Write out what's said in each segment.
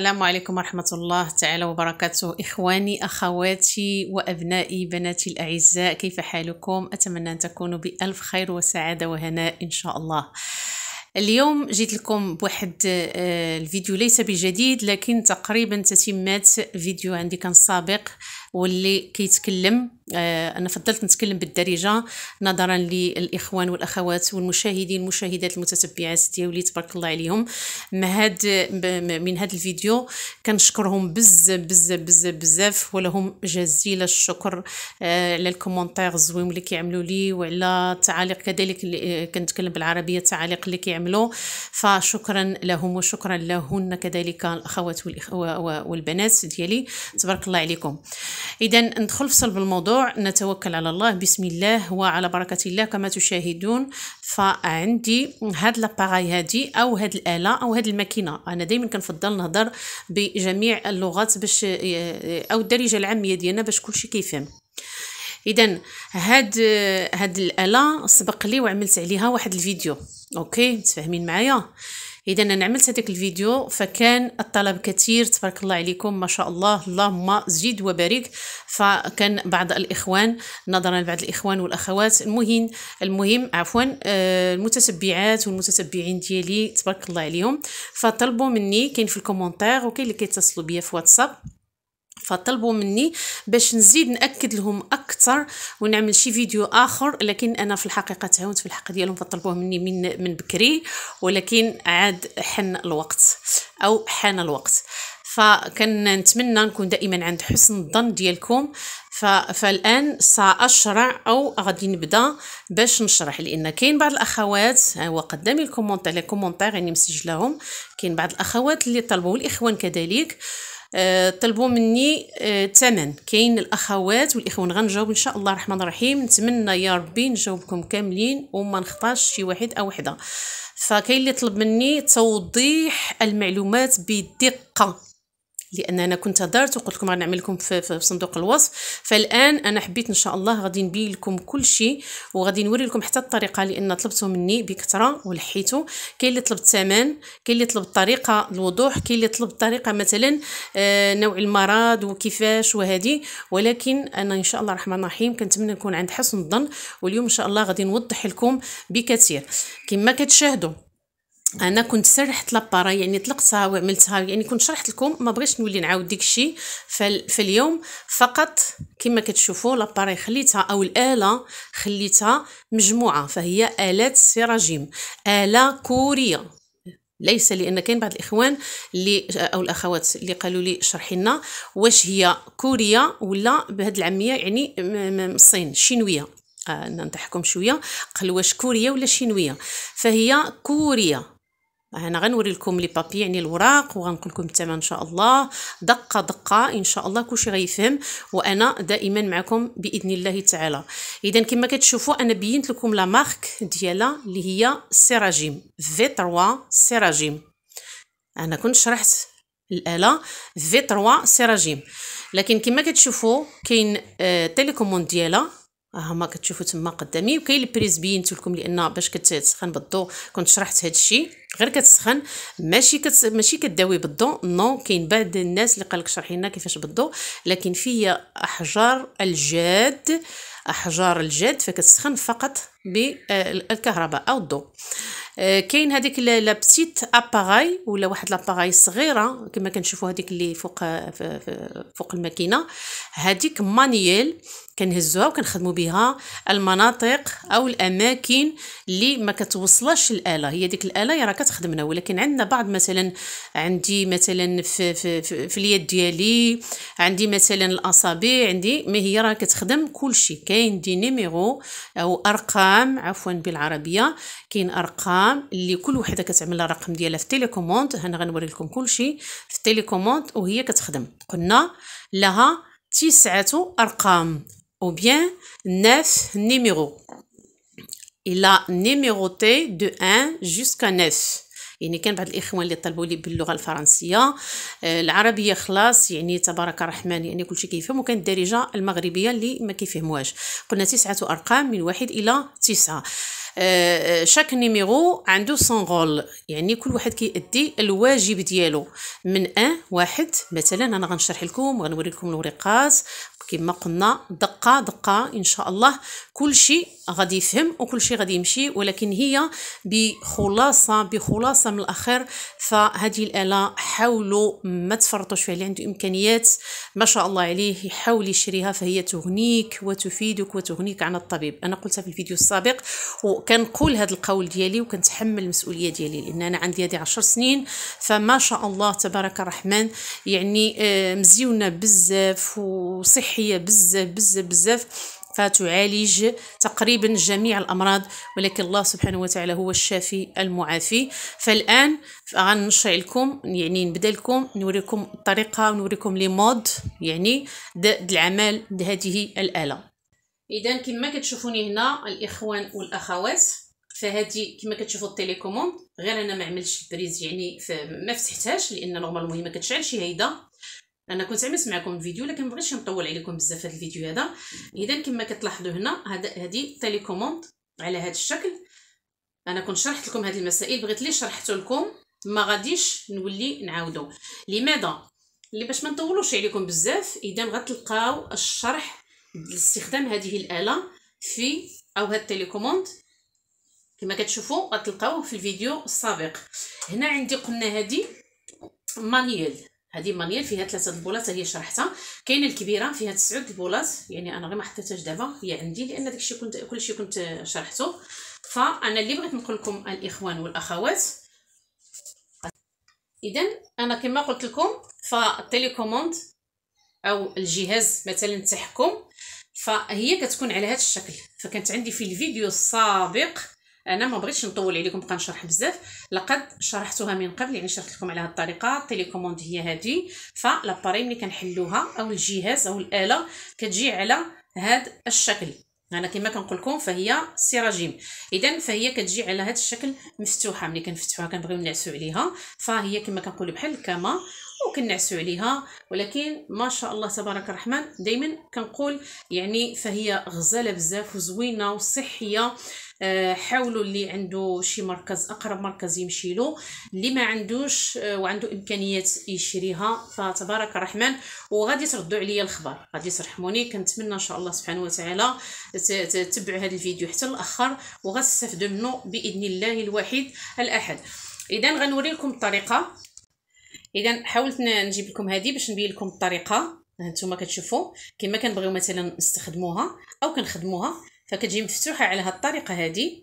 السلام عليكم ورحمة الله تعالى وبركاته إخواني أخواتي وأبنائي بناتي الأعزاء كيف حالكم؟ أتمنى أن تكونوا بألف خير وسعادة وهناء إن شاء الله اليوم جيت لكم بواحد آه، الفيديو ليس بجديد لكن تقريبا تتمات فيديو عندي كان سابق واللي كيتكلم آه، انا فضلت نتكلم بالدارجه نظرا للاخوان والاخوات والمشاهدين المشاهدات المتتبعات ديالي تبارك الله عليهم مع هاد من هذا الفيديو كنشكرهم بزاف بزاف بزاف بزاف ولهم جزيل الشكر آه، على الكومونتير الزوين اللي كيعملوا لي وعلى التعاليق كذلك آه، كنتكلم بالعربيه التعاليق اللي كيعملوا فشكرا لهم وشكرا لهن كذلك الاخوات والبنات ديالي تبارك الله عليكم اذا ندخل في صلب الموضوع نتوكل على الله بسم الله وعلى بركه الله كما تشاهدون فعندي هاد لاباغاي هادي او هاد الاله او هاد الماكينه انا دائما كنفضل نهضر بجميع اللغات باش او الدارجه العاميه ديالنا باش كلشي كيفهم اذا هاد هاد الاله سبق لي وعملت عليها واحد الفيديو اوكي متفاهمين معايا اذا انا عملت هذاك الفيديو فكان الطلب كثير تبارك الله عليكم ما شاء الله اللهم زد وبارك فكان بعض الاخوان نظرا لبعض الاخوان والاخوات المهم المهم عفوا آه، المتتبعات والمتتبعين ديالي تبارك الله عليهم فطلبوا مني كاين في الكومونتير وكاين اللي كيتصلوا بيا في واتساب فطلبوا مني باش نزيد ناكد لهم اكثر ونعمل شي فيديو اخر لكن انا في الحقيقه تعاونت في الحق ديالهم فطلبوه مني من من بكري ولكن عاد حن الوقت او حان الوقت فكنتمنى نكون دائما عند حسن الظن ديالكم فالان ساشرع او غادي نبدا باش نشرح لان كاين بعض الاخوات هو قدامي الكومونتير لي كومونتير يعني مسجلهم كاين بعض الاخوات اللي طلبوا الاخوان كذلك آه، طلبوا مني ثمن آه، كاين الاخوات والاخوان غنجاوب ان شاء الله الرحمن الرحيم نتمنى يا ربي نجاوبكم كاملين وما نخطاش شي واحد او وحده فكاين اللي طلب مني توضيح المعلومات بدقه لان انا كنت هدرت وقلت لكم غنعمل لكم في, في صندوق الوصف فالان انا حبيت ان شاء الله غادي نبين لكم كل شيء وغادي نوري لكم حتى الطريقه لان طلبتو مني بكثره ولحيته كاين اللي طلب الثمن كاين اللي طلب الطريقه الوضوح كاين اللي طلب الطريقه مثلا آه، نوع المرض وكيفاش وهذه ولكن انا ان شاء الله الرحمن الرحيم كنتمنى نكون عند حسن الظن واليوم ان شاء الله غادي نوضح لكم بكثير كما كتشاهدوا انا كنت سرحت لابارا يعني طلقتها وعملتها يعني كنت شرحت لكم ما بغيتش نولي نعاود داكشي فاليوم فقط كما كتشوفوا لابارا خليتها او الاله خليتها مجموعه فهي الات سيراجيم اله كوريه ليس لان كاين بعض الاخوان اللي او الاخوات اللي قالوا لي شرحي لنا واش هي كوريه ولا بهاد العاميه يعني الصين الشينويه آه شويه قال واش كوريه ولا شينويه فهي كوريه انا غنوري لكم لي بابي يعني الوراق وغنقول لكم الثمن ان شاء الله دقه دقه ان شاء الله كلشي غيفهم وانا دائما معكم باذن الله تعالى اذا كما كتشوفوا انا بينت لكم لا مارك ديالها اللي هي سيراجيم في 3 سيراجيم انا كنت شرحت الاله في 3 سيراجيم لكن كما كتشوفوا كاين آه تيليكوموند ديالها هما كتشوفوا تما قدامي وكاين البريز بينت لكم لان باش كتسخن بالضو كنت شرحت هذا الشيء غير كتسخن ماشي كتس... ماشي كداوي بالضو نو كاين بعض الناس اللي قالك شرحي لنا كيفاش بالضو لكن فيا احجار الجاد احجار الجاد فكتسخن فقط بالكهرباء آه، او الضو آه، كاين هذيك لا بسيت اباغاي ولا واحد لاباغاي صغيره كما كنشوفوا هذيك اللي فوق فوق الماكينه هذيك مانييل كنهزوها وكنخدموا بها المناطق او الاماكن اللي ما كتوصلش الاله هي ديك الاله راه كتخدمنا ولكن عندنا بعض مثلا عندي مثلا في, في, في, في اليد ديالي عندي مثلا الاصابع عندي ما هي راه كتخدم كلشي كاين دي نيميرو او ارقام عفوا بالعربيه كاين ارقام اللي كل وحده كتعمل الرقم ديالها في تيليكوموند هنا غنوري لكم كلشي في تيليكوموند وهي كتخدم قلنا لها تسعه ارقام او بيان ناف نيميرو الى نيميروتي دو 1 جوسكا 9 يعني كان بعض الاخوان اللي طلبوا لي باللغه الفرنسيه آه، العربيه خلاص يعني تبارك الرحمن يعني كلشي كيفهم وكان الدارجه المغربيه اللي ما كيفهموهاش قلنا تسعه ارقام من واحد الى تسعه آه، آه، شاك نيميرو عنده سون غول يعني كل واحد كيأدي الواجب ديالو من ان واحد مثلا انا غنشرح لكم وغنوري لكم الورقات كما قلنا دقه دقه ان شاء الله كل شيء غادي يفهم وكل شيء غادي يمشي ولكن هي بخلاصه بخلاصه من الاخر فهذه الاله حاولوا ما تفرطوش فيها اللي عنده امكانيات ما شاء الله عليه يحاول يشريها فهي تغنيك وتفيدك وتغنيك عن الطبيب انا قلتها في الفيديو السابق وكنقول هذا القول ديالي وكنتحمل المسؤوليه ديالي لان انا عندي هذه عشر سنين فما شاء الله تبارك الرحمن يعني آه، مزيونه بزاف وصحيه بزاف بزاف بزاف فتعالج تقريبا جميع الامراض ولكن الله سبحانه وتعالى هو الشافي المعافي فالان غنشرح لكم يعني نبدا لكم نوريكم الطريقه ونوريكم لي مود يعني د العمل بهذه هذه الاله اذا كما كتشوفوني هنا الاخوان والاخوات فهذه كما كتشوفوا التيليكوموند غير انا ما عملتش البريز يعني ما فتحتهاش لان نورمالمون ما كتشعلش هيدا انا كنت عملت معكم الفيديو لكن ما بغيتش نطول عليكم بزاف هذا الفيديو هذا اذا كما كتلاحظوا هنا هذا هذه تيليكوموند على هذا الشكل انا كنت شرحت لكم هذه المسائل بغيت لي شرحت لكم ما غاديش نولي نعاودو لماذا اللي باش ما نطولوش عليكم بزاف اذا غتلقاو الشرح لاستخدام هذه الاله في او هاد التيليكوموند كما كتشوفوا غتلقاوه في الفيديو السابق هنا عندي قلنا هذه مانيال هذه مانيير فيها ثلاثه البولات هي شرحتها كاينه الكبيره فيها تسعود البولات يعني انا غير ما حطيتهاش دابا هي عندي لان داكشي كنت كلشي كنت شرحته فانا اللي بغيت نقول لكم الاخوان والاخوات اذا انا كما قلت لكم فالتليكوموند او الجهاز مثلا التحكم فهي كتكون على هذا الشكل فكانت عندي في الفيديو السابق انا ما بغيتش نطول عليكم بقى نشرح بزاف لقد شرحتها من قبل يعني شرحت لكم على هذه الطريقه التليكوموند هي هذه فلاباري ملي كنحلوها او الجهاز او الاله كتجي على هذا الشكل انا كما كنقول لكم فهي سيراجيم اذا فهي كتجي على هذا الشكل مفتوحه ملي كنفتحوها كنبغيو نعسو عليها فهي كما كنقولوا بحال كما ممكن عليها ولكن ما شاء الله تبارك الرحمن دائما كنقول يعني فهي غزاله بزاف وزوينه وصحيه آه، حاولوا اللي عنده شي مركز اقرب مركز يمشي له اللي ما عندوش آه، وعنده امكانيات يشريها فتبارك الرحمن وغادي تردوا عليا الخبر غادي ترحموني كنتمنى ان شاء الله سبحانه وتعالى تتبعوا هذا الفيديو حتى الاخر وغتستافدوا منه باذن الله الواحد الاحد اذا غنوري لكم الطريقه اذا حاولت نجيب لكم هذه باش نبين لكم الطريقه هانتوما كتشوفوا كما كنبغيو مثلا نستخدموها او كنخدموها فكتجي مفتوحه على هذه الطريقه هذه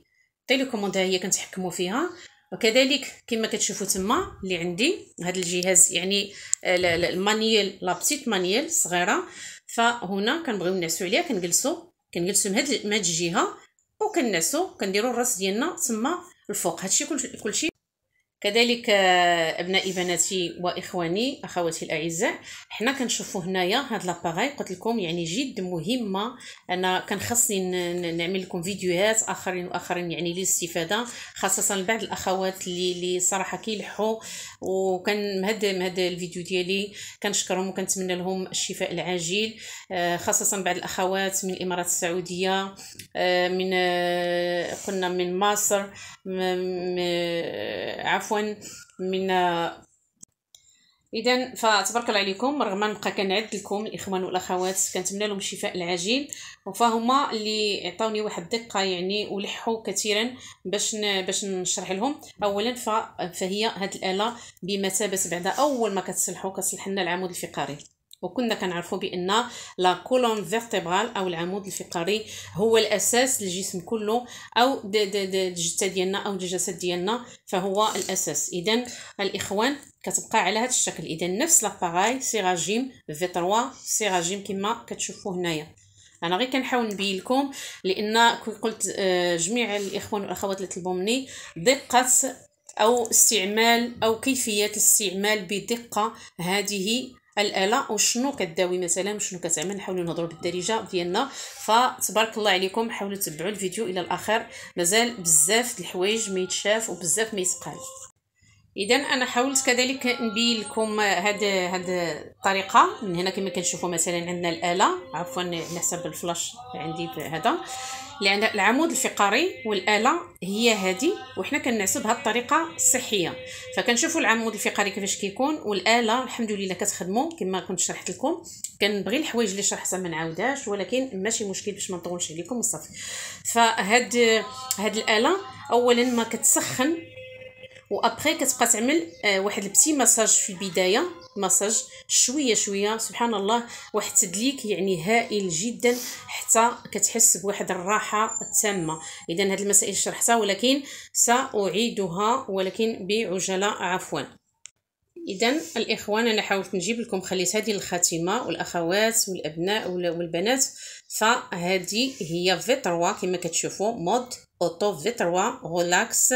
طيلو كوموند ها هي كنتحكموا فيها وكذلك كما كتشوفوا تما اللي عندي هذا الجهاز يعني آه، المانيال لابتيت مانيال صغيره فهنا كنبغيو نعسو عليها كنجلسوا كنجلسوا من هذه الجهه وكنعسو كنديروا الراس ديالنا تما الفوق هادشي كلشي كذلك آه، ابنائي بناتي واخواني اخواتي الاعزاء حنا كنشوفوا هنايا هاد لاباغاي قلت لكم يعني جد مهمه انا كان خاصني نعمل لكم فيديوهات اخرين واخرين يعني للاستفاده خاصه بعض الاخوات اللي اللي صراحه كيلحوا وكان بهذا بهذا الفيديو ديالي كنشكرهم وكنتمنى لهم الشفاء العاجل آه، خاصه بعض الاخوات من الامارات السعوديه آه، من آه، قلنا من مصر عفوا من اذا فتبارك الله عليكم رغم نبقى كنعد لكم الاخوان والاخوات كنتمنى لهم الشفاء العاجل وفهما اللي عطاوني واحد الدقه يعني ولحوا كثيرا باش باش نشرح لهم اولا فهي هذه الاله بمثابه بعد اول ما كتصلحوا كتصلح لنا العمود الفقري وكنا كنعرفوا بان لا كولون فيرتيبرال او العمود الفقري هو الاساس للجسم كله او الجثه ديالنا او الجسد ديالنا فهو الاساس اذا الاخوان كتبقى على هذا الشكل اذا نفس لاباراي راجيم في 3 راجيم كما كتشوفوا هنايا انا غير كنحاول نبين لكم لان كي قلت آه، جميع الاخوان والاخوات اللي طلبوا مني دقه او استعمال او كيفيه الاستعمال بدقه هذه الاله وشنو كداوي مثلا شنو كتعمل نحاولوا نهضروا بالدارجه ديالنا فتبارك الله عليكم حاولوا تتبعوا الفيديو الى الاخر مازال بزاف د الحوايج ما يتشاف وبزاف ما يتقال اذا انا حاولت كذلك نبين لكم هاد هاد الطريقه من هنا كما كنشوفوا مثلا عندنا الاله عفوا على حساب الفلاش عندي هذا لان العمود الفقري والاله هي هذه وحنا كنعسب هاد الطريقه الصحيه فكنشوفوا العمود الفقري كيفاش كيكون والاله الحمد لله كتخدموا كما كنت شرحت لكم كنبغي الحوايج اللي شرحتها ما نعاودهاش ولكن ماشي مشكل باش ما نطولش عليكم وصافي فهاد هاد الاله اولا ما كتسخن وابري كتبقى تعمل آه، واحد البتي مساج في البدايه مساج شويه شويه سبحان الله واحد التدليك يعني هائل جدا حتى كتحس بواحد الراحه التامه اذا هذه المسائل شرحتها ولكن ساعيدها ولكن بعجله عفوا اذا الاخوان انا حاولت نجيب لكم خليت هذه الخاتمه والاخوات والابناء والبنات فهذه هي في 3 كما كتشوفوا مود اوتو في 3 ريلاكس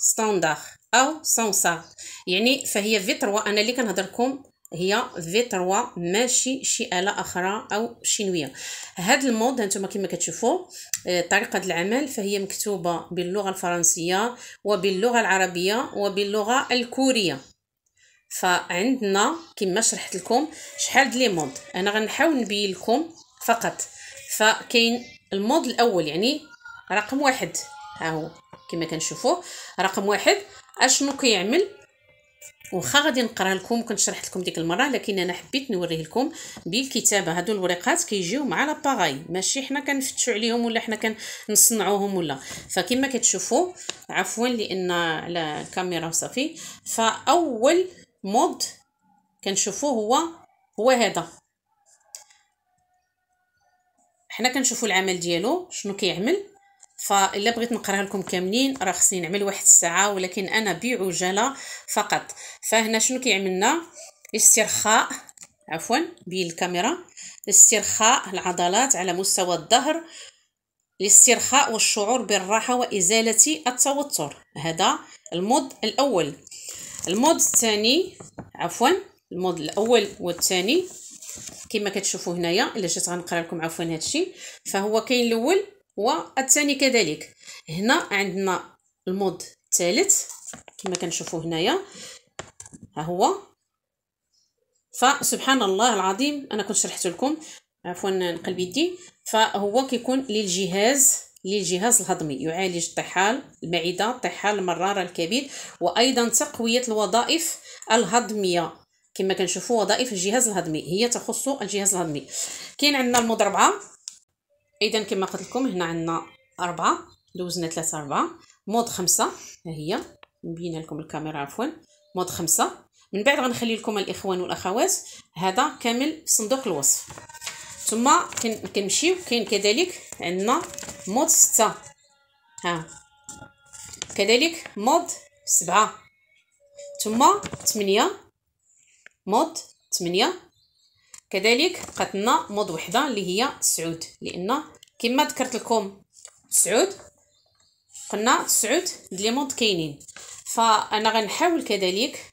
ستاندار او سونسار يعني فهي في تروا انا اللي كنهضر لكم هي في تروا ماشي شي اله اخرى او شينويه هذا المود هانتوما كما كتشوفوا آه، طريقه العمل فهي مكتوبه باللغه الفرنسيه وباللغه العربيه وباللغه الكوريه فعندنا كما شرحت لكم شحال د لي مود انا غنحاول نبين لكم فقط فكاين المود الاول يعني رقم واحد ها هو كما كنشوفوه رقم واحد اشنو كيعمل واخا غادي نقرا لكم كنت شرحت لكم ديك المره لكن انا حبيت نوريه لكم بالكتابه هادو الوريقات كيجيو مع لاباغاي ماشي حنا كنفتشوا عليهم ولا حنا كنصنعوهم ولا فكما كتشوفوا عفوا لان على الكاميرا وصافي فاول مود كنشوفوه هو هو هذا حنا كنشوفوا العمل ديالو شنو كيعمل فإلا بغيت نقراها لكم كاملين راه خصني نعمل واحد الساعه ولكن انا بعجاله فقط فهنا شنو كيعملنا استرخاء عفوا بالكاميرا استرخاء العضلات على مستوى الظهر الاسترخاء والشعور بالراحه وازاله التوتر هذا المود الاول المود الثاني عفوا المود الاول والثاني كما كتشوفوا هنايا الا جيت غنقرا لكم عفوا هادشي فهو كاين الاول والثاني كذلك هنا عندنا المود الثالث كما كنشوفوا هنايا ها هو فسبحان الله العظيم انا كنت شرحت لكم عفوا نقلب يدي فهو كيكون للجهاز للجهاز الهضمي يعالج الطحال المعده الطحال المراره الكبد وايضا تقويه الوظائف الهضميه كما كنشوفوا وظائف الجهاز الهضمي هي تخص الجهاز الهضمي كاين عندنا المضربعه اذا كما قلت لكم هنا عندنا أربعة دوزنا ثلاثة أربعة مود خمسة ها هي مبينه لكم الكاميرا عفوا مود خمسة من بعد غنخلي لكم الاخوان والاخوات هذا كامل في صندوق الوصف ثم كنمشيو كاين كذلك عندنا مود ستة ها كذلك مود سبعة ثم ثمانية مود ثمانية كذلك قتلنا مود وحده اللي هي تسعود لان كما ذكرت لكم تسعود قلنا تسعود د لي مود كاينين فانا غنحاول كذلك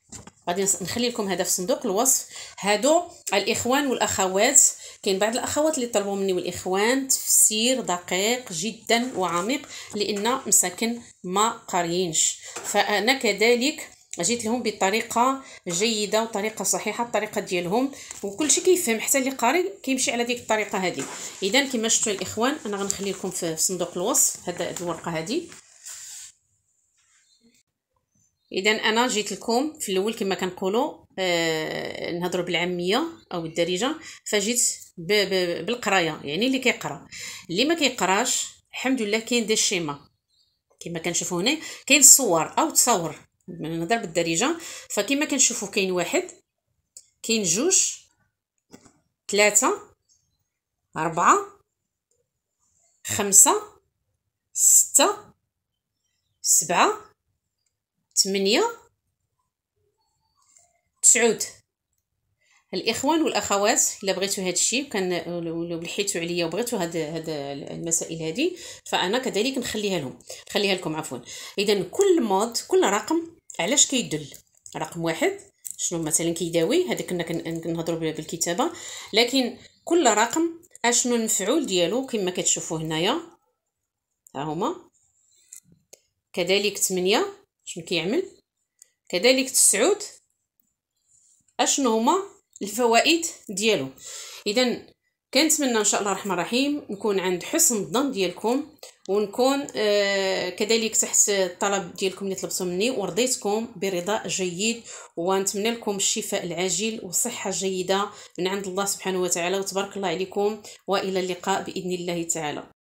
غادي نخلي لكم هذا في صندوق الوصف هادو الاخوان والاخوات كاين بعض الاخوات اللي طلبوا مني والاخوان تفسير دقيق جدا وعميق لان مساكن ما قاريينش فانا كذلك جيت لهم بطريقه جيده وطريقه صحيحه الطريقه ديالهم وكل شيء كيفهم حتى اللي قاري كيمشي على ديك الطريقه هذه اذا كما شفتوا الاخوان انا غنخلي لكم في صندوق الوصف هاد الورقه هذه اذا انا جيت لكم في الاول كما كنقولوا آه نهضروا بالعاميه او بالدارجه فجيت بالقرايه يعني اللي كيقرا اللي ما كيقراش الحمد لله كاين دي شيما كما كنشوفوا هنا كاين الصور او تصور نهضر بالدارجه فكما كنشوفوا كاين واحد كاين جوج ثلاثة أربعة خمسة ستة سبعة ثمانية تسعود الاخوان والاخوات الا بغيتو هذا الشيء كان لحيتو عليا وبغيتو هاد هاد المسائل هذه فانا كذلك نخليها لهم نخليها لكم عفوا اذا كل مود كل رقم علاش كيدل رقم واحد شنو مثلا كيداوي هذا كنا كنهضروا بالكتابه لكن كل رقم اشنو المفعول ديالو كما كتشوفوا هنايا ها هما كذلك 8 شنو كيعمل كذلك تسعود اشنو هما الفوائد ديالو اذا كنتمنى ان شاء الله الرحمن الرحيم نكون عند حسن الظن ديالكم ونكون آه كذلك تحت الطلب ديالكم اللي طلبتو مني ورضيتكم برضا جيد ونتمنى لكم الشفاء العاجل وصحه جيده من عند الله سبحانه وتعالى وتبارك الله عليكم والى اللقاء باذن الله تعالى